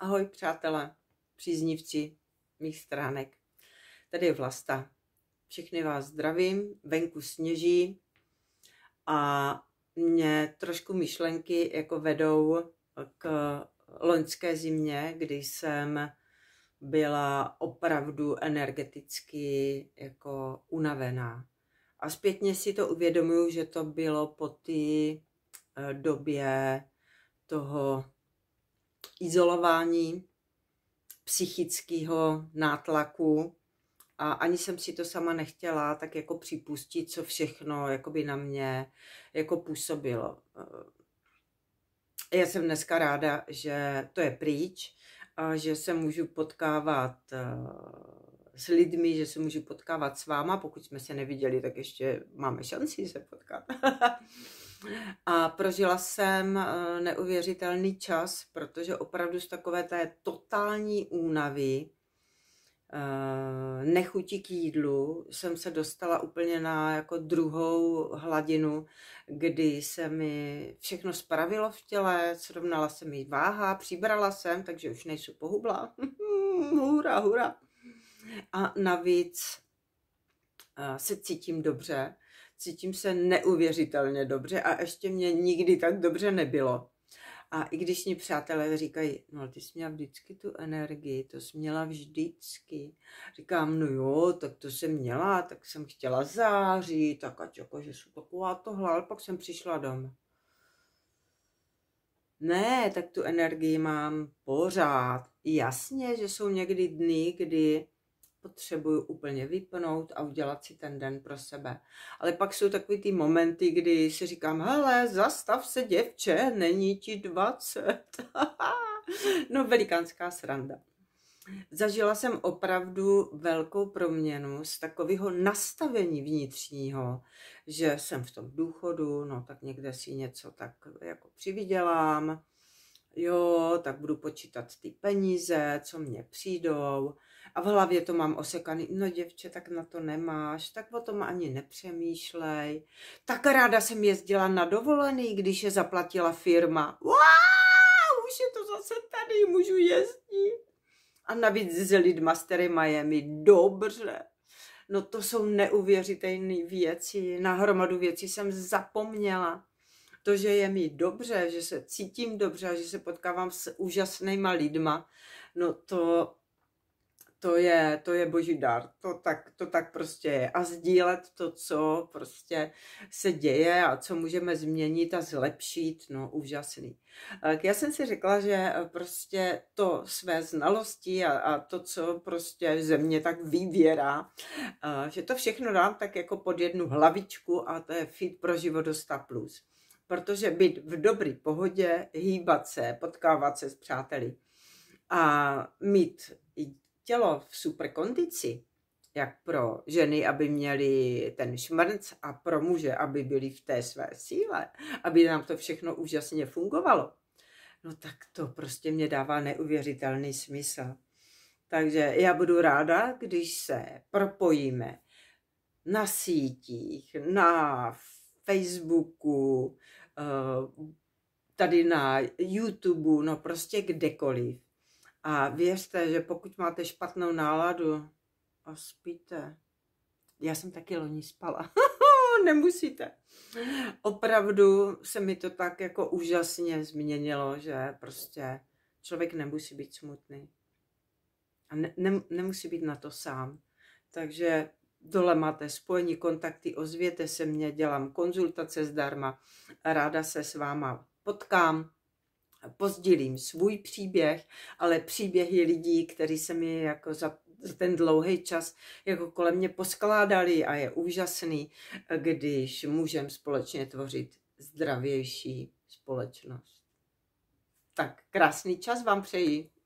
Ahoj přátelé, příznivci mých stránek. Tady je Vlasta. Všechny vás zdravím, venku sněží a mě trošku myšlenky jako vedou k loňské zimě, kdy jsem byla opravdu energeticky jako unavená. A zpětně si to uvědomuju, že to bylo po té eh, době toho izolování, psychického nátlaku a ani jsem si to sama nechtěla tak jako připustit, co všechno by na mě jako působilo. Já jsem dneska ráda, že to je pryč, a že se můžu potkávat eh, s lidmi, že se můžu potkávat s váma. Pokud jsme se neviděli, tak ještě máme šanci se potkat. A prožila jsem eh, neuvěřitelný čas, protože opravdu z takové té totální únavy, eh, nechutí k jídlu jsem se dostala úplně na jako druhou hladinu, kdy se mi všechno spravilo v těle, srovnala se mi váha, přibrala jsem, takže už nejsou pohubla. hura, hura. A navíc eh, se cítím dobře cítím se neuvěřitelně dobře a ještě mě nikdy tak dobře nebylo. A i když mi přátelé říkají, no ty jsi měla vždycky tu energii, to jsi měla vždycky. Říkám, no jo, tak to jsem měla, tak jsem chtěla zářit, tak ať jako, že jsou taková tohle, ale pak jsem přišla domů? Ne, tak tu energii mám pořád. Jasně, že jsou někdy dny, kdy potřebuju úplně vypnout a udělat si ten den pro sebe. Ale pak jsou takový ty momenty, kdy si říkám, hele, zastav se děvče, není ti 20. no velikánská sranda. Zažila jsem opravdu velkou proměnu z takového nastavení vnitřního, že jsem v tom důchodu, no tak někde si něco tak jako přivydělám, jo, tak budu počítat ty peníze, co mě přijdou, a v hlavě to mám osekaný. No děvče, tak na to nemáš, tak o tom ani nepřemýšlej. Tak ráda jsem jezdila na dovolený, když je zaplatila firma. Wow, už je to zase tady, můžu jezdit. A navíc s lidma, s kterýma je mi dobře. No to jsou neuvěřitelné věci. Na hromadu věcí jsem zapomněla. To, že je mi dobře, že se cítím dobře a že se potkávám s úžasnýma lidma, no to to je, to je boží dar, to tak, to tak prostě je. A sdílet to, co prostě se děje a co můžeme změnit a zlepšit, no úžasný. Já jsem si řekla, že prostě to své znalosti a, a to, co prostě ze mě tak vyvěrá, eh, že to všechno dám tak jako pod jednu hlavičku a to je Fit pro život do 100+. Plus. Protože být v dobrý pohodě, hýbat se, potkávat se s přáteli a mít tělo v super kondici, jak pro ženy, aby měli ten šmrnc a pro muže, aby byli v té své síle, aby nám to všechno úžasně fungovalo, no tak to prostě mě dává neuvěřitelný smysl. Takže já budu ráda, když se propojíme na sítích, na Facebooku, eh, tady na YouTube, no prostě kdekoliv a věřte, že pokud máte špatnou náladu a spíte, já jsem taky loni spala, nemusíte. Opravdu se mi to tak jako úžasně změnilo, že prostě člověk nemusí být smutný. A ne, ne, nemusí být na to sám. Takže dole máte spojení, kontakty, ozvěte se mě, dělám konzultace zdarma, ráda se s váma potkám pozdělím svůj příběh, ale příběhy lidí, kteří se mi jako za ten dlouhý čas jako kolem mě poskládali a je úžasný, když můžeme společně tvořit zdravější společnost. Tak krásný čas vám přeji.